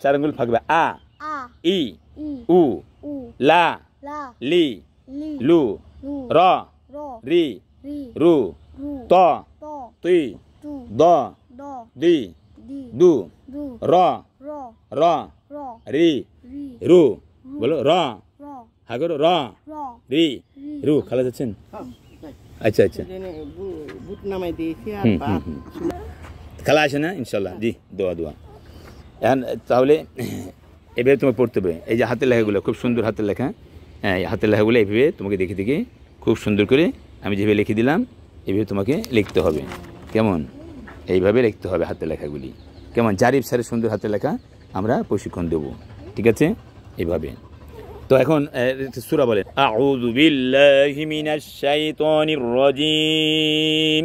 চার আঙ্গুল ফাঁকবে আ ই উ লা লি লু র রি রু ত তুই দ দি দু র র রি রু বলো র হা করো র রি রু খালা যাচ্ছেন হ্যাঁ, আচ্ছা আচ্ছা খেলা আসে না ইনশাল্লাহ জি দোয়া দোয়া এখন তাহলে এভাবে তোমাকে পড়তে হবে এই যে হাতের লেখাগুলো খুব সুন্দর হাতের লেখা হ্যাঁ এই হাতের লেখাগুলো এইভাবে তোমাকে দেখে দেখে খুব সুন্দর করে আমি যেভাবে লিখে দিলাম এভাবে তোমাকে লিখতে হবে কেমন এইভাবে লিখতে হবে হাতের লেখাগুলি কেমন জারিফ স্যারের সুন্দর হাতের লেখা আমরা প্রশিক্ষণ দেব ঠিক আছে এইভাবে তো এখন সুরা বলেন আউযু মিনাশ শাইতানির রাজিম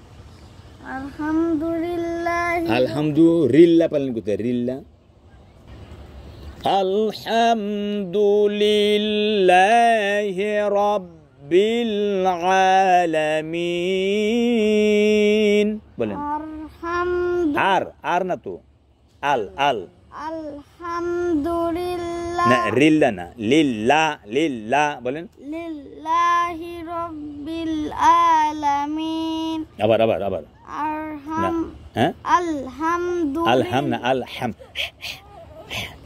alhamdulillah alhamdulillah paling kita rilla alhamdulillah rabbil alamin boleh ar ar na al al alhamdulillah na rilla na lillah lillah boleh lillahi rabbil alamin abar abar abar الحمد نعم. ها الحمد الحمد الحمد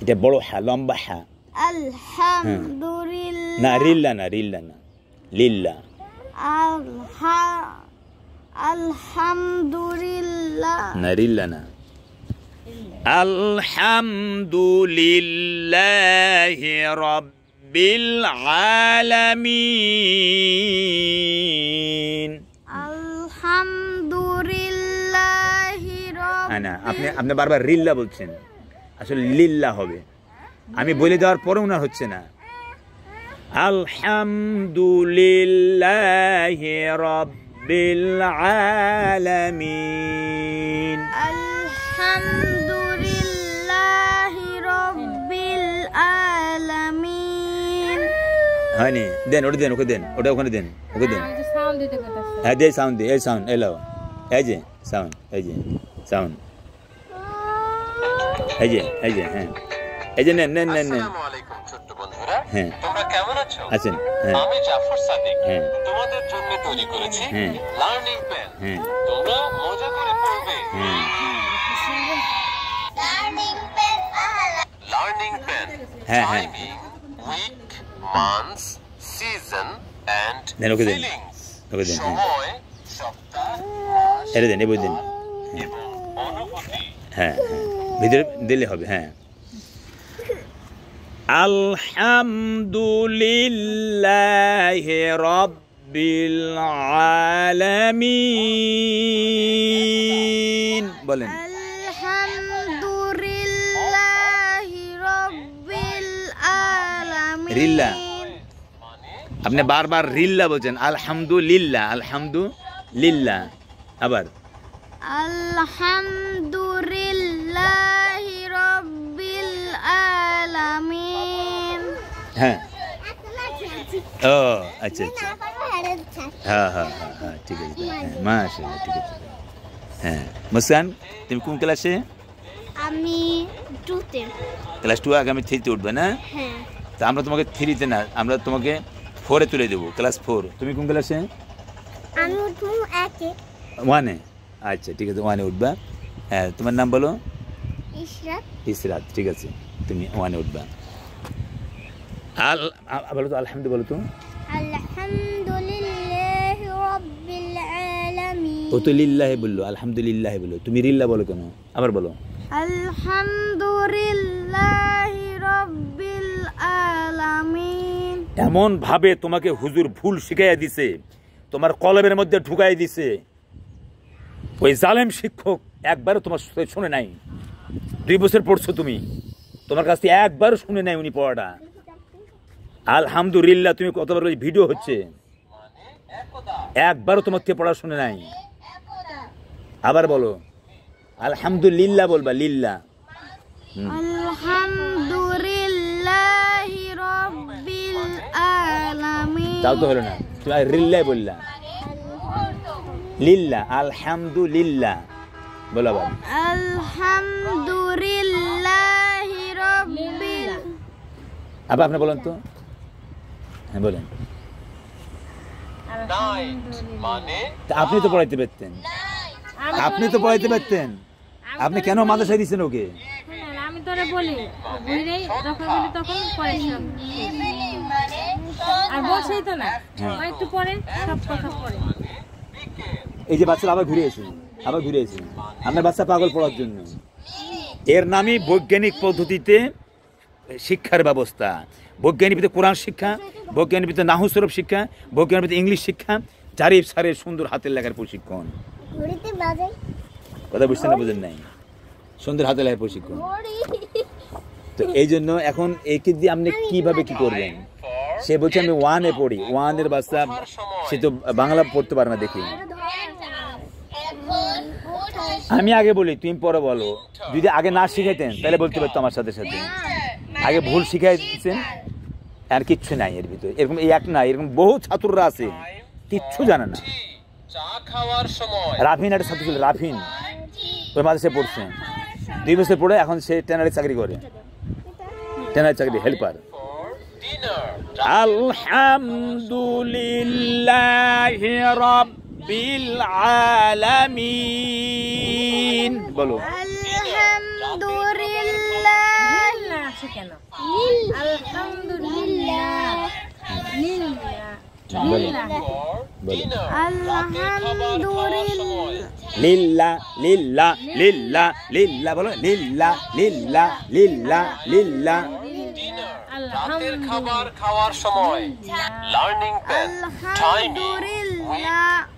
إذا بروح لمبحة الحمد لله ناريلا لله الحمد لله الحمد لله رب العالمين হ্যাঁ না আপনি আপনি বারবার রিল্লা বলছেন আসলে লিল্লা হবে আমি বলে দেওয়ার পরে ওনার হচ্ছে না আলহামদুলিল্লাহ রব্বিল আলামিন আলহামদুলিল্লাহ রব্বিল আলামিন হয়নি দেন ওটা দেন ওকে দেন ওটা ওখানে দেন ওকে দেন হ্যাঁ দে সাউন্ড হ্যাঁ, দে এই সাউন্ড এলাও এই যে সাউন্ড এই যে সাউন্ড এই যে এই যে হ্যাঁ এই যে নেন নেন নেন নেন ছোট্ট বন্ধুরা হ্যাঁ তোমরা কেমন আছো আছেন হ্যাঁ আমি জাফর সাদিক হ্যাঁ তোমাদের জন্য তৈরি করেছি হ্যাঁ। লার্নিং প্যান হ্যাঁ তোমরা মজা করে পড়বে হ্যাঁ লার্নিং প্যান লার্নিং প্যান হ্যাঁ হ্যাঁ week months season and then okay then okay then হ্যাঁ। সময় সপ্তাহ এটা দেন এবার দেন হ্যাঁ হ্যাঁ ভিতরে দিলে হবে হ্যাঁ আলহামদুলিল্লাহ রব্বিল আলামিন বলেন রিল্লা আপনি বারবার রিল্লা বলছেন আলহামদুলিল্লাহ আলহামদুলিল্লাহ আবার আলহামদুলিল্লাহ হ্যাঁ ও আচ্ছা আচ্ছা হ্যাঁ হ্যাঁ হ্যাঁ হ্যাঁ ঠিক আছে ঠিক আছে হ্যাঁ, হ্যাঁ তুমি কোন ক্লাসে আমি ক্লাস টু থ্রিতে হ্যাঁ তা আমরা তোমাকে থ্রিতে না আমরা তোমাকে ফোরে তুলে দেবো ক্লাস ফোর তুমি কোন ক্লাসে ওয়ানে আচ্ছা ঠিক আছে ওয়ানে উঠবা হ্যাঁ তোমার নাম বলো ইসরাত ঠিক আছে তুমি ওয়ানে উঠবা আল বলো তো আলহামদুলিল্লাহ বলো তো ও তো লিল্লাহ বললো আলহামদুলিল্লাহ বললো তুমি রিল্লা বলো কেন আবার বলো এমন ভাবে তোমাকে হুজুর ভুল শিখাইয়া দিছে তোমার কলমের মধ্যে ঢুকাই দিছে ওই জালেম শিক্ষক একবারও তোমার শুনে নাই দুই বছর পড়ছো তুমি তোমার কাছ থেকে একবারও শুনে নেয় উনি পড়াটা আলহামদুলিল্লাহ তুমি কতবার ভিডিও হচ্ছে একবারও তোমার থেকে পড়া শুনে নাই আবার বলো আলহামদুলিল্লাহ বলবা লিল্লা তাও তো হলো না তুমি রিল্লাই বললা লিল্লা আলহামদুলিল্লাহ বলো বাবা আলহামদুলিল্লাহ রব্বিল আবার আপনি বলেন তো হ্যাঁ বলেন আপনি তো পড়াইতে পারতেন আপনি তো পড়াইতে পারতেন আপনি কেন মাদ্রাসায় দিচ্ছেন ওকে হ্যাঁ। এই যে বাচ্চারা আবার ঘুরে এসে আবার ঘুরে এসে আপনার বাচ্চা পাগল পড়ার জন্য এর নামই বৈজ্ঞানিক পদ্ধতিতে শিক্ষার ব্যবস্থা বৈজ্ঞানিক ভিত্তিতে কোরআন শিক্ষা বৈজ্ঞানিক ভিত্তিতে নাহুসরফ শিক্ষা বৈজ্ঞানিক ভিত্তিতে ইংলিশ শিক্ষা জারিফ সারের সুন্দর হাতের লেখার প্রশিক্ষণ কথা বুঝতে না বুঝেন নাই সুন্দর হাতে লেখার প্রশিক্ষণ তো এই জন্য এখন একে দিয়ে আপনি কীভাবে কী করবেন সে বলছে আমি ওয়ানে পড়ি ওয়ানের বাচ্চা সে তো বাংলা পড়তে পারে না দেখি আমি আগে বলি তুমি পরে বলো যদি আগে না শিখাইতেন তাহলে বলতে পারতো আমার সাথে সাথে আগে ভুল দিচ্ছেন আর কিচ্ছু নাই এর ভিতরে এরকম এক না এরকম বহু ছাত্ররা আছে কিচ্ছু জানে না রাফিন একটা ছাত্র ছিল রাফিন ওই মাঝে সে পড়ছে দুই বছর পড়ে এখন সে ট্রেনারে চাকরি করে ট্রেনারে চাকরি হেল্পার আলহামদুলিল্লাহ রব রব্বিল আলামিন বলো বলো খাবার খাওয়ার সময় লার্নিং টাইম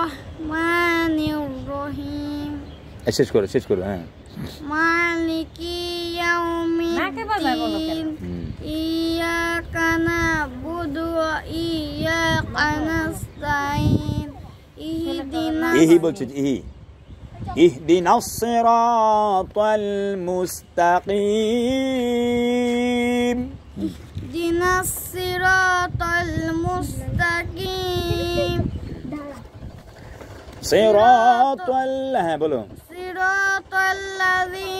الرحمن الرحيم ايش تشكر শেষ করো হ্যাঁ মালিকি ইয়াউমিদ্দিন ইয়াকা নাবুদু ওয়া ইয়াকা নাস্তাইন ইহদিনা ইহি বলছো اهدنا الصراط المستقيم اهدنا الصراط المستقيم صراط الله بلو صراط الذين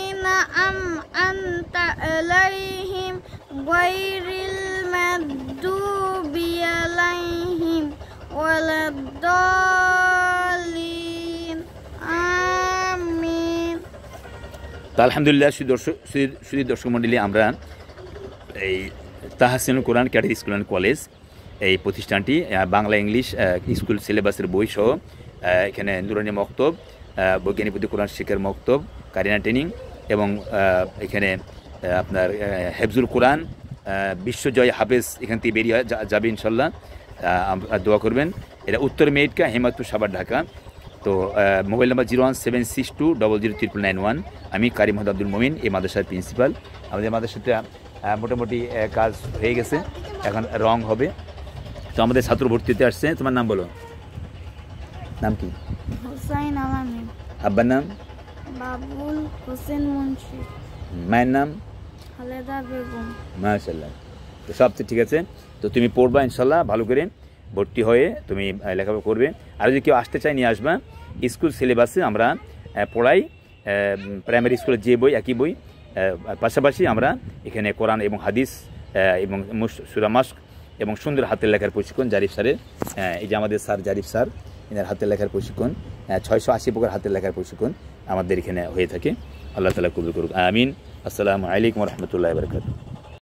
আলহামদুলিল্লাহ সুদী দর্শক মন্ডলী আমরা এই Tahasin Quran cadet school and college এই প্রতিষ্ঠানটি বাংলা ইংলিশ স্কুল সিলেবাসের বই সহ এখানে নুরানি মক্তব বৈজ্ঞানিক বুদ্ধি কোরআন শিখের মক্তব কারিনা ট্রেনিং এবং এখানে আপনার হেফজুল কোরআন বিশ্বজয় হাফেজ এখান থেকে বেরিয়ে যাবে ইনশাল্লাহ দোয়া করবেন এটা উত্তর মেয়েটকা হেমাতপুর সাবার ঢাকা তো mobile number zero one seven six two double zero triple nine one আমি কারি মোহাম্মদ আব্দুল মোমিন এই মাদ্রাসার প্রিন্সিপাল আমাদের মাদ্রাসাটা মোটামুটি কাজ হয়ে গেছে এখন রং হবে তো আমাদের ছাত্র ভর্তিতে আসছে তোমার নাম বলো নাম কি হুসাইন আমিন আব্বার নাম বাবুল হোসেন মুন্সি মায়ের নাম খালেদা বেগম মাশাআল্লাহ তো সব ঠিক আছে তো তুমি পড়বা ইনশাল্লাহ ভালো করে ভর্তি হয়ে তুমি লেখাপড়া করবে আর যদি কেউ আসতে চায় নিয়ে আসবা স্কুল সিলেবাসে আমরা পড়াই প্রাইমারি স্কুলের যে বই একই বই পাশাপাশি আমরা এখানে কোরআন এবং হাদিস এবং সুরামাস্ক এবং সুন্দর হাতের লেখার প্রশিক্ষণ জারিফ স্যারের এই যে আমাদের স্যার জারিফ স্যার এনার হাতের লেখার প্রশিক্ষণ ছয়শো আশি প্রকার হাতের লেখার প্রশিক্ষণ আমাদের এখানে হয়ে থাকে আল্লাহ তালা কবুল করুক আমিন আসসালামু আলাইকুম রহমতুল্লাহ বরকাত